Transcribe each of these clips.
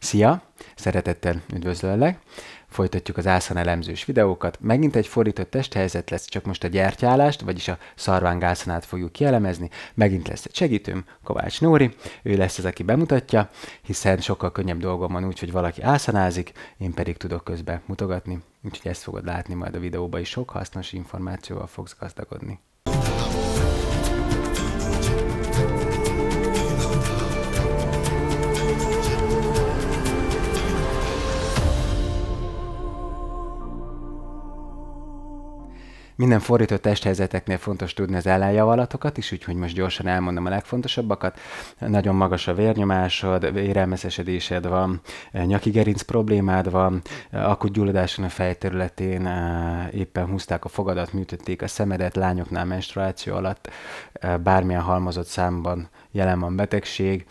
Szia! Szeretettel üdvözöllek! Folytatjuk az ászan elemzős videókat. Megint egy fordított testhelyzet lesz, csak most a gyertyálást, vagyis a szarvángászanát fogjuk kielemezni. Megint lesz egy segítőm, Kovács Nóri. Ő lesz az, aki bemutatja, hiszen sokkal könnyebb dolgom van úgy, hogy valaki ászanázik, én pedig tudok közben mutogatni. Úgyhogy ezt fogod látni majd a videóban is, sok hasznos információval fogsz gazdagodni. Minden fordító testhelyzeteknél fontos tudni az ellenjavallatokat is, úgyhogy most gyorsan elmondom a legfontosabbakat. Nagyon magas a vérnyomásod, vérelmeszesedésed van, nyaki gerinc problémád van, akut gyulladáson a fejterületén éppen húzták a fogadat, műtötték a szemedet, lányoknál menstruáció alatt, bármilyen halmozott számban jelen van betegség,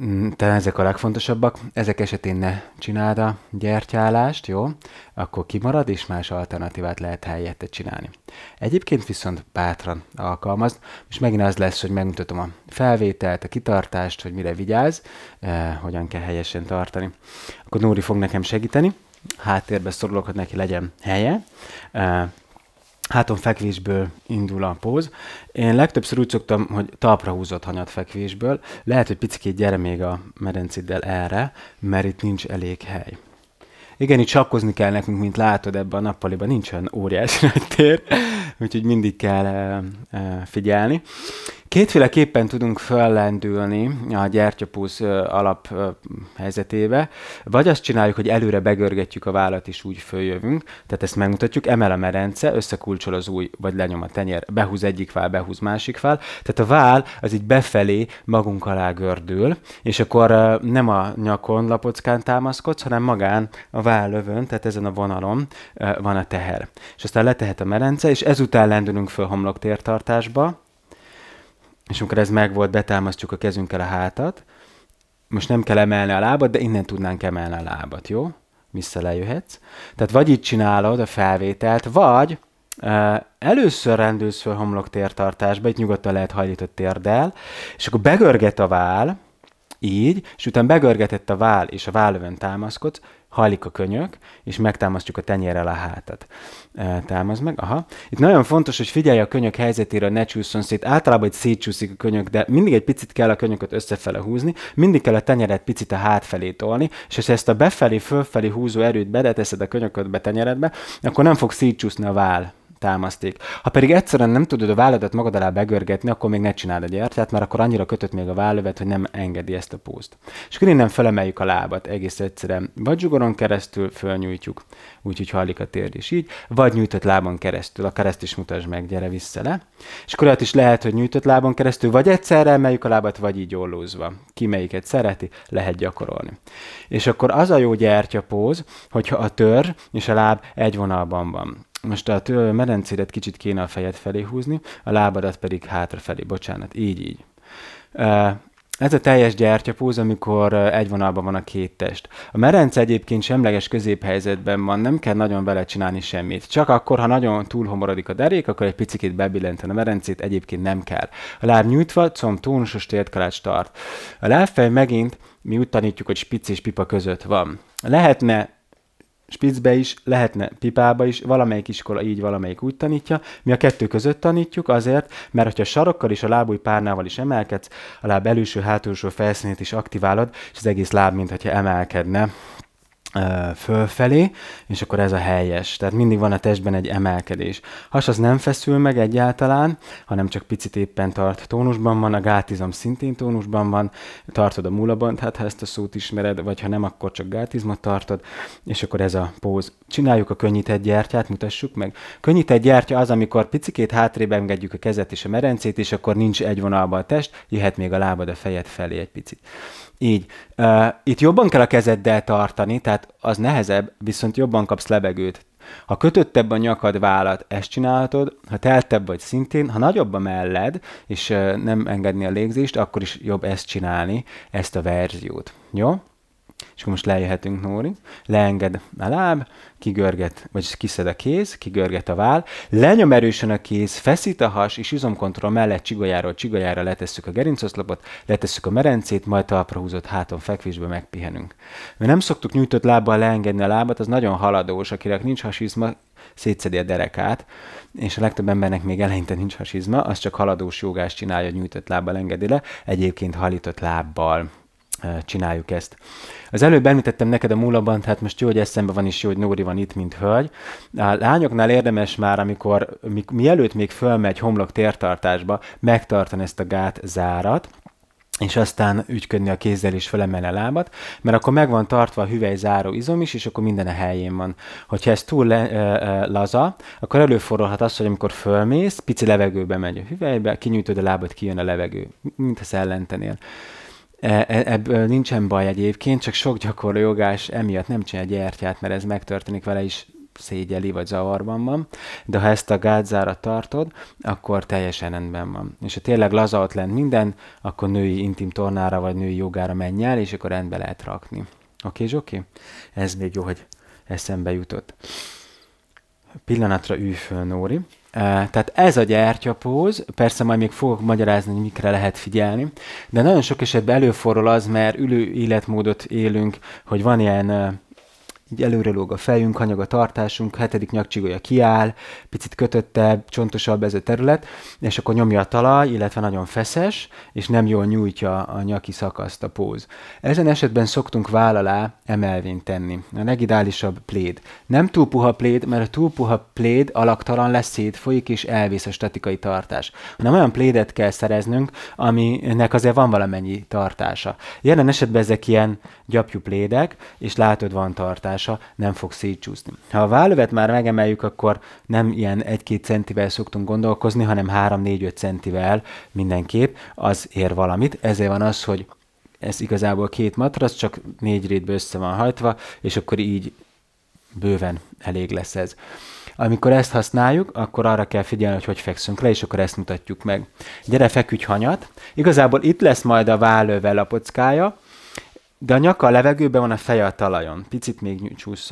Mm, talán ezek a legfontosabbak. Ezek esetén ne csináld a gyertyálást, jó? Akkor kimarad, és más alternatívát lehet helyette csinálni. Egyébként viszont bátran alkalmazd, és megint az lesz, hogy megmutatom a felvételt, a kitartást, hogy mire vigyáz, eh, hogyan kell helyesen tartani. Akkor Nóri fog nekem segíteni, háttérbe szorulok, hogy neki legyen helye. Eh, háton fekvésből indul a póz. Én legtöbbször úgy szoktam, hogy talpra húzott hanyat fekvésből. Lehet, hogy picit gyere még a merenciddel erre, mert itt nincs elég hely. Igen, itt sakkozni kell nekünk, mint látod ebben a nappaliban, olyan óriási nagy tér, úgyhogy mindig kell eh, eh, figyelni. Kétféleképpen tudunk föllendülni a gyertyapúz alap helyzetébe, vagy azt csináljuk, hogy előre begörgetjük a vállat, és úgy följövünk, tehát ezt megmutatjuk, emel a merence, összekulcsol az új, vagy lenyom a tenyer, behúz egyik vál, behúz másik vál, tehát a vál az így befelé magunk alá gördül, és akkor nem a nyakon lapockán támaszkodsz, hanem magán a vállövön, tehát ezen a vonalon van a teher. És aztán letehet a merence, és ezután lendülünk föl homloktértartásba, és amikor ez megvolt, betámasztjuk a kezünkkel a hátat. Most nem kell emelni a lábat, de innen tudnánk emelni a lábat, jó? Vissza lejöhetsz. Tehát vagy így csinálod a felvételt, vagy Uh, először rendülsz fel homlok tértartásba, itt nyugodtan lehet hajlított térdel, és akkor begörget a vál, így, és utána begörgetett a vál, és a vállövön támaszkodsz, hajlik a könyök, és megtámasztjuk a tenyérrel a hátat. E, Támasz meg, aha. Itt nagyon fontos, hogy figyelj a könyök helyzetére, ne csúszson szét. Általában egy szétcsúszik a könyök, de mindig egy picit kell a könyököt összefele húzni, mindig kell a tenyeret picit a hát felé tolni, és ha ezt a befelé, fölfelé húzó erőt beleteszed a könyököt be tenyeredbe, akkor nem fog szétcsúszni a váll támaszték. Ha pedig egyszerűen nem tudod a válladat magad alá begörgetni, akkor még ne csináld a gyertyát, mert akkor annyira kötött még a vállövet, hogy nem engedi ezt a pózt. És akkor innen felemeljük a lábat egész egyszerűen, vagy zsugoron keresztül fölnyújtjuk, úgyhogy hallik a térd is így, vagy nyújtott lábon keresztül, a kereszt is mutasd meg, gyere vissza le. És akkor is lehet, hogy nyújtott lábon keresztül, vagy egyszerre emeljük a lábat, vagy így ollózva. Ki melyiket szereti, lehet gyakorolni. És akkor az a jó gyertyapóz, hogyha a tör és a láb egy vonalban van. Most a tő, medencédet kicsit kéne a fejed felé húzni, a lábadat pedig hátrafelé, bocsánat, így, így. Ez a teljes gyertyapóz, amikor egy vonalban van a két test. A merence egyébként semleges középhelyzetben van, nem kell nagyon vele csinálni semmit. Csak akkor, ha nagyon túlhomorodik a derék, akkor egy picit bebillenten a merencét, egyébként nem kell. A láb nyújtva, comb tónusos térkalács tart. A lábfej megint mi úgy tanítjuk, hogy spic és pipa között van. Lehetne spicbe is, lehetne pipába is, valamelyik iskola így, valamelyik úgy tanítja. Mi a kettő között tanítjuk azért, mert hogyha sarokkal és a lábúj párnával is emelkedsz, a láb előső, hátulsó felszínét is aktiválod, és az egész láb, mintha emelkedne fölfelé, és akkor ez a helyes. Tehát mindig van a testben egy emelkedés. Has az nem feszül meg egyáltalán, hanem csak picit éppen tart tónusban van, a gátizom szintén tónusban van, tartod a múlabont, hát ha ezt a szót ismered, vagy ha nem, akkor csak gátizmat tartod, és akkor ez a póz. Csináljuk a könnyített gyertyát, mutassuk meg. Könnyített gyertya az, amikor picikét hátrébb engedjük a kezet és a merencét, és akkor nincs egy vonalba a test, jöhet még a lábad a fejed felé egy picit. Így. Uh, itt jobban kell a kezeddel tartani, tehát Hát az nehezebb, viszont jobban kapsz levegőt. Ha kötöttebb a nyakad vállat, ezt csinálhatod, ha teltebb vagy szintén, ha nagyobb a melled, és nem engedni a légzést, akkor is jobb ezt csinálni, ezt a verziót. Jó? És akkor most lejöhetünk, Nóri. Leenged a láb, kigörget, vagyis kiszed a kéz, kigörget a váll, lenyom erősen a kéz, feszít a has, és izomkontroll mellett csigolyáról csigolyára letesszük a gerincoszlopot, letesszük a merencét, majd talpra húzott háton fekvésbe megpihenünk. Mert nem szoktuk nyújtott lábbal leengedni a lábat, az nagyon haladós, akinek nincs hasizma, szétszedi a derekát, és a legtöbb embernek még eleinte nincs hasizma, az csak haladós jogást csinálja nyújtott lábbal engedi le, egyébként halított lábbal csináljuk ezt. Az előbb említettem neked a múlaban, tehát most jó, hogy eszembe van is jó, hogy Nóri van itt, mint hölgy. A lányoknál érdemes már, amikor mi, mielőtt még fölmegy homlok tértartásba, megtartani ezt a gát zárat, és aztán ügyködni a kézzel és felemelni a lábat, mert akkor meg van tartva a hüvely záró izom is, és akkor minden a helyén van. Hogyha ez túl le, e, e, laza, akkor előfordulhat az, hogy amikor fölmész, pici levegőbe megy a hüvelybe, kinyújtod a lábat, kijön a levegő, mint ellentenél. E, e, ebből nincsen baj egyébként, csak sok gyakorló jogás emiatt nem csinál gyertyát, mert ez megtörténik vele is szégyeli vagy zavarban van, de ha ezt a gádzára tartod, akkor teljesen rendben van. És ha tényleg laza ott lent minden, akkor női intim tornára vagy női jogára menj el, és akkor rendbe lehet rakni. Oké, és oké? Ez még jó, hogy eszembe jutott. Pillanatra ülj föl, Nóri. Tehát ez a gyertyapóz, persze majd még fogok magyarázni, hogy mikre lehet figyelni, de nagyon sok esetben előfordul az, mert ülő életmódot élünk, hogy van ilyen így előre lóg a fejünk, hanyag a tartásunk, hetedik nyakcsigolya kiáll, picit kötöttebb, csontosabb ez a terület, és akkor nyomja a talaj, illetve nagyon feszes, és nem jól nyújtja a nyaki szakaszt a póz. Ezen esetben szoktunk váll alá emelvényt tenni. A legideálisabb pléd. Nem túl puha pléd, mert a túl puha pléd alaktalan lesz szétfolyik és elvész a statikai tartás, hanem olyan plédet kell szereznünk, aminek azért van valamennyi tartása. Jelen esetben ezek ilyen gyapjú plédek, és látod van tartás hatása nem fog szétcsúszni. Ha a válövet már megemeljük, akkor nem ilyen 1-2 centivel szoktunk gondolkozni, hanem 3-4-5 centivel mindenképp, az ér valamit. Ezért van az, hogy ez igazából két matrac, csak négy rétbe össze van hajtva, és akkor így bőven elég lesz ez. Amikor ezt használjuk, akkor arra kell figyelni, hogy hogy fekszünk le, és akkor ezt mutatjuk meg. Gyere, feküdj hanyat. Igazából itt lesz majd a vállővel a pockája, de a nyaka a levegőben van, a feje a talajon. Picit még csúsz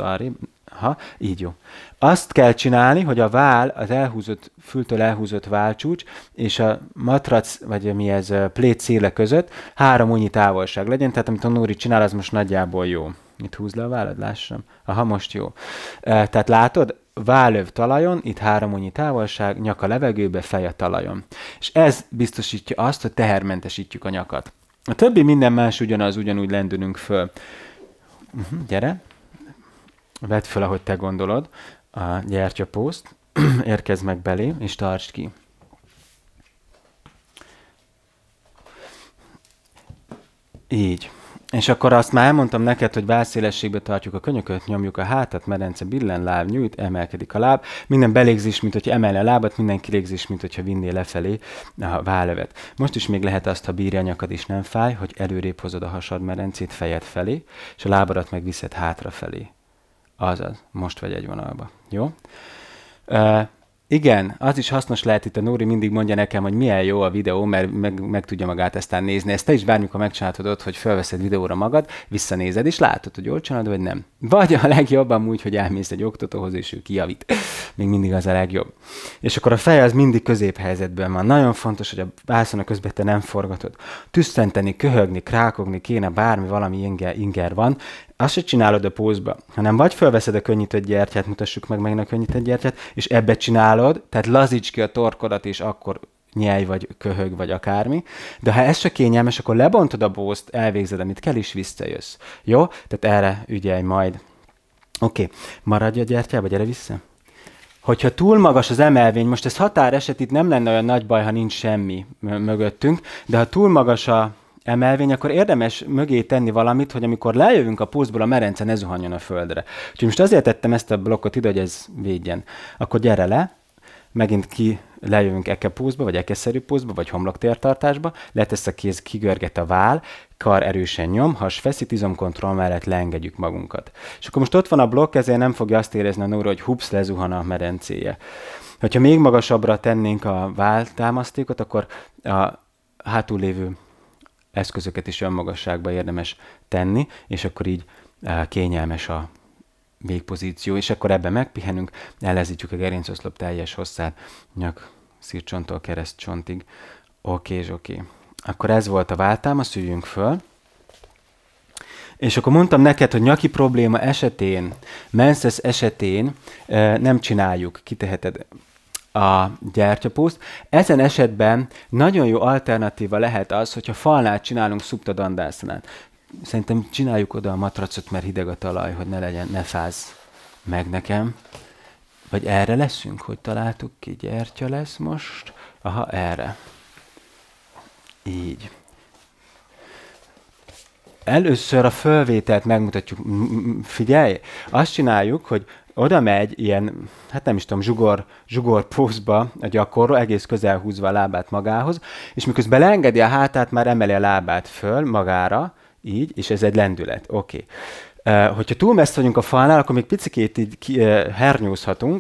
Ha, így jó. Azt kell csinálni, hogy a vál, az elhúzott, fültől elhúzott válcsúcs, és a matrac, vagy mi ez, plét széle között három unyi távolság legyen, tehát amit a Nóri csinál, az most nagyjából jó. Itt húz le a vállad, lássam. Aha, most jó. tehát látod, vállöv talajon, itt három unyi távolság, nyaka levegőbe, feje talajon. És ez biztosítja azt, hogy tehermentesítjük a nyakat. A többi minden más ugyanaz, ugyanúgy lendülünk föl. Uh-huh, gyere, vedd föl, ahogy te gondolod, a gyertyapószt, érkezd meg belé, és tartsd ki. Így. És akkor azt már elmondtam neked, hogy válszélességbe tartjuk a könyököt, nyomjuk a hátat, medence billen, láb nyújt, emelkedik a láb. Minden belégzés, mint hogy emelne a lábat, minden kilégzés, mint hogyha vinné lefelé a válövet. Most is még lehet azt, ha bírja a nyakad is nem fáj, hogy előrébb hozod a hasad merencét fejed felé, és a lábadat megviszed hátra felé. Azaz, most vagy egy vonalba. Jó? Uh, igen, az is hasznos lehet itt a Nóri mindig mondja nekem, hogy milyen jó a videó, mert meg, meg tudja magát aztán nézni. Ezt te is bármikor megcsinálhatod ott, hogy felveszed videóra magad, visszanézed, és látod, hogy jól csinálod, vagy nem. Vagy a legjobban úgy, hogy elmész egy oktatóhoz, és ő kijavít. Még mindig az a legjobb. És akkor a fej az mindig középhelyzetben van. Nagyon fontos, hogy a a közben te nem forgatod. Tüsszenteni, köhögni, krákogni kéne, bármi, valami inger, inger van azt se csinálod a pózba, hanem vagy felveszed a könnyített gyertyát, mutassuk meg meg a könnyített gyertyát, és ebbe csinálod, tehát lazíts ki a torkodat, és akkor nyelj, vagy köhög, vagy akármi. De ha ez csak kényelmes, akkor lebontod a bózt, elvégzed, amit kell, és visszajössz. Jó? Tehát erre ügyelj majd. Oké, okay. maradj a gyertyába, gyere vissza hogyha túl magas az emelvény, most ez határeset, itt nem lenne olyan nagy baj, ha nincs semmi mögöttünk, de ha túl magas a emelvény, akkor érdemes mögé tenni valamit, hogy amikor lejövünk a pulzból, a merence ne zuhanjon a földre. Úgyhogy most azért tettem ezt a blokkot ide, hogy ez védjen. Akkor gyere le, megint ki lejövünk ekepózba, vagy ekeszerű pózba, vagy homloktértartásba, letesz a kéz, kigörget a vál, kar erősen nyom, has feszít, izomkontroll mellett leengedjük magunkat. És akkor most ott van a blokk, ezért nem fogja azt érezni a nóra, hogy hups, lezuhan a merencéje. Hogyha még magasabbra tennénk a támasztékot, akkor a hátul lévő eszközöket is önmagasságba érdemes tenni, és akkor így eh, kényelmes a végpozíció, és akkor ebben megpihenünk, ellezítjük a gerincoszlop teljes hosszát, nyak szírcsonttól keresztcsontig. Oké, és oké. Akkor ez volt a váltáma, szüljünk föl. És akkor mondtam neked, hogy nyaki probléma esetén, menszesz esetén eh, nem csináljuk, kiteheted a gyertyapuszt. Ezen esetben nagyon jó alternatíva lehet az, hogyha falnál csinálunk szuptadandászanát. Szerintem csináljuk oda a matracot, mert hideg a talaj, hogy ne legyen, ne fáz meg nekem. Vagy erre leszünk, hogy találtuk ki, gyertya lesz most. Aha, erre. Így először a fölvételt megmutatjuk. Figyelj, azt csináljuk, hogy oda megy ilyen, hát nem is tudom, zsugor, zsugor pózba a gyakorló, egész közel húzva a lábát magához, és miközben leengedi a hátát, már emeli a lábát föl magára, így, és ez egy lendület. Oké. Okay. Uh, hogyha túl messze vagyunk a falnál, akkor még picikét így ki,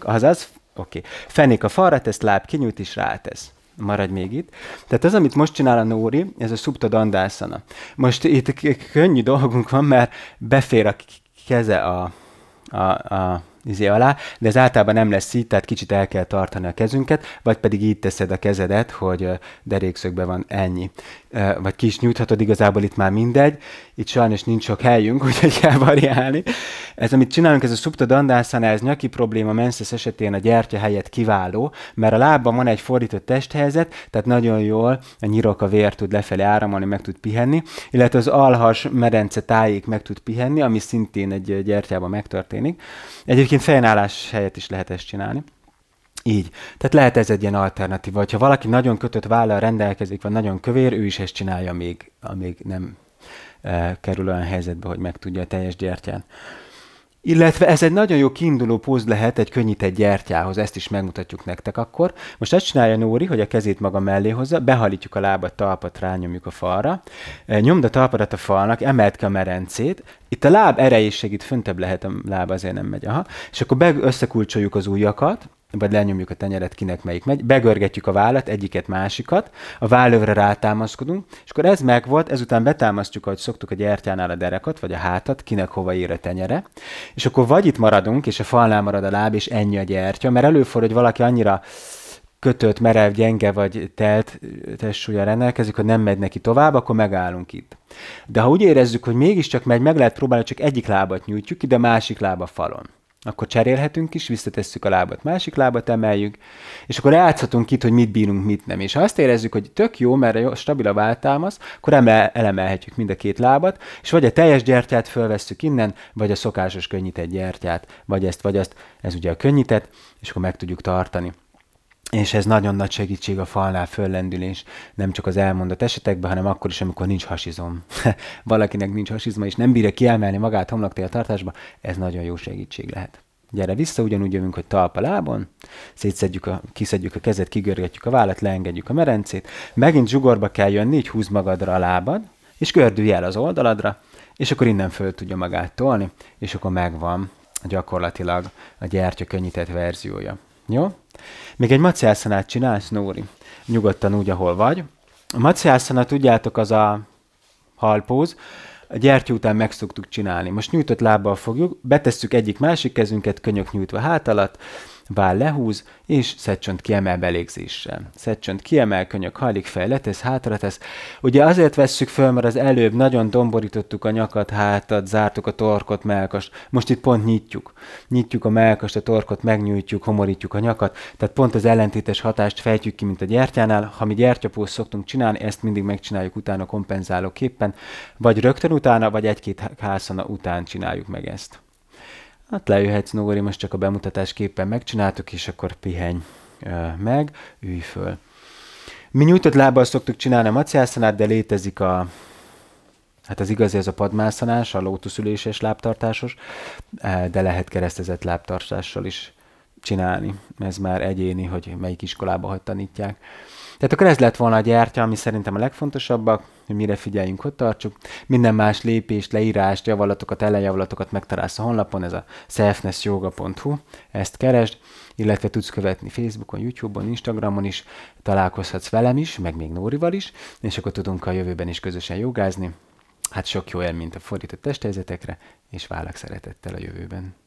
azaz, oké, okay. fenik a falra, tesz láb, kinyújt és rátesz maradj még itt. Tehát az, amit most csinál a Nóri, ez a Subta Dandászana. Most itt könnyű dolgunk van, mert befér a keze a, a, a izé alá, de ez általában nem lesz így, tehát kicsit el kell tartani a kezünket, vagy pedig így teszed a kezedet, hogy derékszögben van ennyi. Vagy ki is nyújthatod, igazából itt már mindegy, itt sajnos nincs sok helyünk, úgyhogy kell variálni, ez, amit csinálunk, ez a szupta dandászana, ez nyaki probléma, menszesz esetén a gyertya helyett kiváló, mert a lábban van egy fordított testhelyzet, tehát nagyon jól a nyirok a vér tud lefelé áramolni, meg tud pihenni, illetve az alhas medence tájék meg tud pihenni, ami szintén egy gyertyában megtörténik. Egyébként fejnállás helyett is lehet ezt csinálni. Így. Tehát lehet ez egy ilyen alternatíva. Ha valaki nagyon kötött vállal rendelkezik, vagy nagyon kövér, ő is ezt csinálja, amíg, amíg nem e, kerül olyan helyzetbe, hogy meg tudja a teljes gyertyán. Illetve ez egy nagyon jó kiinduló póz lehet egy könnyített gyertyához, ezt is megmutatjuk nektek akkor. Most ezt csinálja Nóri, hogy a kezét maga mellé hozza, behalítjuk a lábat, talpat rányomjuk a falra, e, nyomd a talpadat a falnak, emelt ki a merencét, itt a láb erejéig segít, föntebb lehet a láb, azért nem megy, aha. És akkor be összekulcsoljuk az ujjakat, vagy lenyomjuk a tenyeret, kinek melyik megy, begörgetjük a vállat, egyiket, másikat, a vállövre rátámaszkodunk, és akkor ez megvolt, ezután betámasztjuk, ahogy szoktuk a gyertyánál a derekat, vagy a hátat, kinek hova ír a tenyere, és akkor vagy itt maradunk, és a falnál marad a láb, és ennyi a gyertya, mert előfordul, hogy valaki annyira kötött, merev, gyenge vagy telt testsúlya rendelkezik, hogy nem megy neki tovább, akkor megállunk itt. De ha úgy érezzük, hogy mégiscsak megy, meg lehet próbálni, csak egyik lábat nyújtjuk ide, másik lába falon. Akkor cserélhetünk is, visszatesszük a lábat, másik lábat emeljük, és akkor játszhatunk itt, hogy mit bírunk, mit nem. És ha azt érezzük, hogy tök jó, mert jó, stabil a váltámasz, akkor emel, elemelhetjük mind a két lábat, és vagy a teljes gyertyát fölvesszük innen, vagy a szokásos könnyített gyertyát, vagy ezt, vagy azt, ez ugye a könnyített, és akkor meg tudjuk tartani és ez nagyon nagy segítség a falnál föllendülés, nem csak az elmondott esetekben, hanem akkor is, amikor nincs hasizom. Valakinek nincs hasizma, és nem bírja kiemelni magát homloktél tartásba, ez nagyon jó segítség lehet. Gyere vissza, ugyanúgy jövünk, hogy talpa lábon, szétszedjük a, kiszedjük a kezet, kigörgetjük a vállat, leengedjük a merencét, megint zsugorba kell jönni, így húz magadra a lábad, és gördülj el az oldaladra, és akkor innen föl tudja magát tolni, és akkor megvan gyakorlatilag a gyertya könnyített verziója. Jó? Még egy maciászanát csinálsz, Nóri? Nyugodtan úgy, ahol vagy. A maciászana, tudjátok, az a halpóz, a gyertyú után meg szoktuk csinálni. Most nyújtott lábbal fogjuk, betesszük egyik másik kezünket, könyök nyújtva hát alatt, Váll lehúz, és szedcsönt kiemel belégzéssel. Szedcsönt kiemel, könyök hajlik fel, letesz, hátra tesz. Ugye azért vesszük föl, mert az előbb nagyon domborítottuk a nyakat, hátat, zártuk a torkot, melkast. Most itt pont nyitjuk. Nyitjuk a melkast, a torkot, megnyújtjuk, homorítjuk a nyakat. Tehát pont az ellentétes hatást fejtjük ki, mint a gyertyánál. Ha mi gyertyapózt szoktunk csinálni, ezt mindig megcsináljuk utána kompenzálóképpen. Vagy rögtön utána, vagy egy-két házana után csináljuk meg ezt. Hát lejöhetsz, Nogori, most csak a bemutatás képpen megcsináltuk, és akkor pihenj meg, ülj föl. Mi nyújtott lábbal szoktuk csinálni a maciászanát, de létezik a, Hát az igazi ez a padmászanás, a lótuszüléses lábtartásos, de lehet keresztezett lábtartással is csinálni. Ez már egyéni, hogy melyik iskolába hogy tanítják. Tehát akkor ez lett volna a gyertya, ami szerintem a legfontosabbak, hogy mire figyeljünk, hogy tartsuk. Minden más lépést, leírást, javallatokat, ellenjavallatokat megtalálsz a honlapon, ez a selfnessyoga.hu, ezt keresd, illetve tudsz követni Facebookon, YouTube-on, Instagramon is, találkozhatsz velem is, meg még Nórival is, és akkor tudunk a jövőben is közösen jogázni. Hát sok jó élményt a fordított testhelyzetekre, és vállak szeretettel a jövőben.